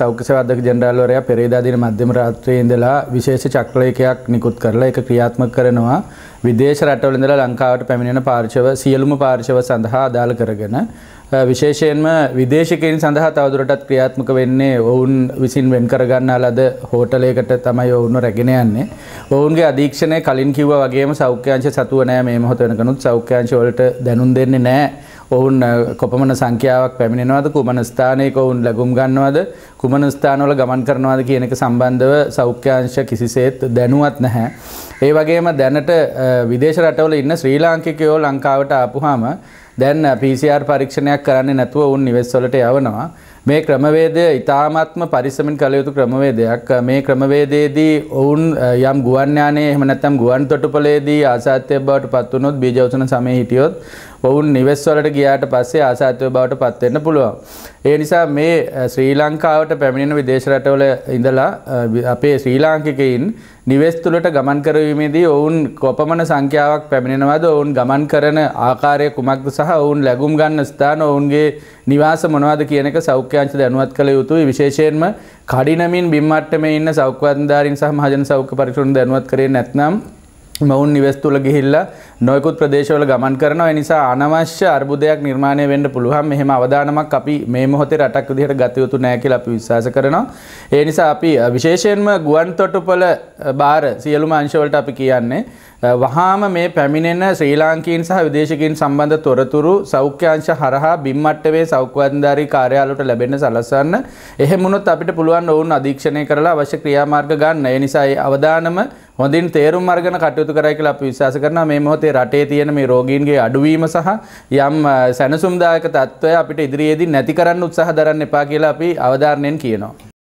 සෞඛ්‍යසවදධක ජෙන්ඩාල්වරයා පෙරේදා දින මධ්‍යම රාත්‍රයේ ඉඳලා විශේෂ චක්‍රයකයක් නිකුත් කරලා එක ක්‍රියාත්මක කරනවා විදේශ රටවල ඉඳලා ලංකාවට පැමිණෙන පාර්ශව සියලුම පාර්ශව සඳහා අදාළ කරගෙන විශේෂයෙන්ම විදේශිකයින් සඳහා තවදුරටත් ක්‍රියාත්මක වෙන්නේ ඔවුන් විසින් වෙන් කරගන්නා ලද හෝටලයකට තමයි ඔවුන්ව රැගෙන යන්නේ. ඔවුන්ගේ අධීක්ෂණය කලින් කිව්වා වගේම සෞඛ්‍යාංශ සතුව නෑ මේ මොහොත වෙනකනුත් සෞඛ්‍යාංශ වලට දැනුම් දෙන්නේ නෑ. ඔවුන් කොපමන සංඛ්‍යාවක් පැමිණෙනවද කුමන ස්ථානයක ඔවුන් ලැබුම් ගන්නවද කුමන ස්ථානවල ගමන් කරනවාද කියනක සම්බන්ධව සෞඛ්‍යංශ කිසිසේත් දැනුවත් නැහැ. ඒ වගේම දැනට විදේශ රටවල ඉන්න ශ්‍රී ලාංකිකයෝ ලංකාවට ආපුහම දැන් PCR පරීක්ෂණයක් කරන්නේ නැතුව ඔවුන් නිවෙස්වලට යවනවා. මේ ක්‍රමවේදය ඉතාමත්ම පරිස්සමින් කළ යුතු ක්‍රමවේදයක් මේ ක්‍රමවේදයේදී ඔවුන් යම් ගුවන්යානේ එහම නැතම් ගුවන් තොටුපලේදී ආසාත්‍යය බවට පත්වනොත් බීජවසන සමය හිටියොත් ඔවුන් නිවෙස්වලට ගියාට පස්සේ ආසාත්වය බවට පත්වෙන්න පුළුවන්. ඒ නිසා මේ ශ්‍රී ලංකාවට පැමිණෙන විදේශ රටවල ඉඳලා අපේ ශ්‍රී ලාංකිකයින් නිවෙස් තුළට ගමන් කරවීමේදී ඔවුන් කොපමණ සංඛ්‍යාවක් පැමිණෙනවද ඔවුන් ගමන් කරන ආකාරය කුමක්ද සහ ඔවුන් ලැබුම් ගන්න ස්ථාන ඔවුන්ගේ නිවාස මොනවද කියන එක සෞඛ්‍යංශ දැනුවත් කළ යුතුයි විශේෂයෙන්ම කඩිනමින් බිම්මට්ටමේ ඉන්න සෞඛ්‍යවන්ධාරීන් සහ මහජන සෞඛ්‍ය පරීක්ෂණ දැනුවත් කරේ නැත්නම් මවුන් නිවෙස් තුළ ගිහිල්ල නොයකුත් ප්‍රදේශවල ගමන් කරනවා නිසා අනවශ්‍ය අර්බුදයක් නිර්මාණය වෙන්න පුළුවන් මෙහෙම අවධානමක් අපි මේ මොහොතේ රටක් විදිහට ගත යුතු නැහැ කියලා අපි විශ්වාස කරනවා. ඒ නිසා අපි විශේෂයෙන්ම ගුවන් තොටුපළ බාර සියලුම අංශවලට අපි කියන්නේ වහාම මේ පැමිණෙන ශ්‍රී ලාංකීන් සහ විදේශකින් සම්බන්ධ තොරතුරු සෞඛ්‍යංශ හරහා බිම්මට්ටවේ සෞඛ්‍යන්ධාරී කාර්යාලයට ලැබෙන්න සලස්වන්න. එහෙම වුණොත් අපිට පුළුවන් ඔවුන් අධීක්ෂණය කරලා අවශ්‍ය ක්‍රියාමාර්ග ගන්න. ඒ නිසා ඒ අවදානම හොඳින් තේරුම් අරගෙන කටයුතු කරයි කියලා අපි විශ්වාස කරනවා මේ මොහොතේ රටේ තියෙන මේ රෝගීන්ගේ අඩුවීම සහ යම් සැනසුම්දායක තත්ත්වය අපිට ඉදිරියේදී නැති කරන්න උත්සාහ දරන්න එපා කියලා අපි අවධාරණයෙන් කියනවා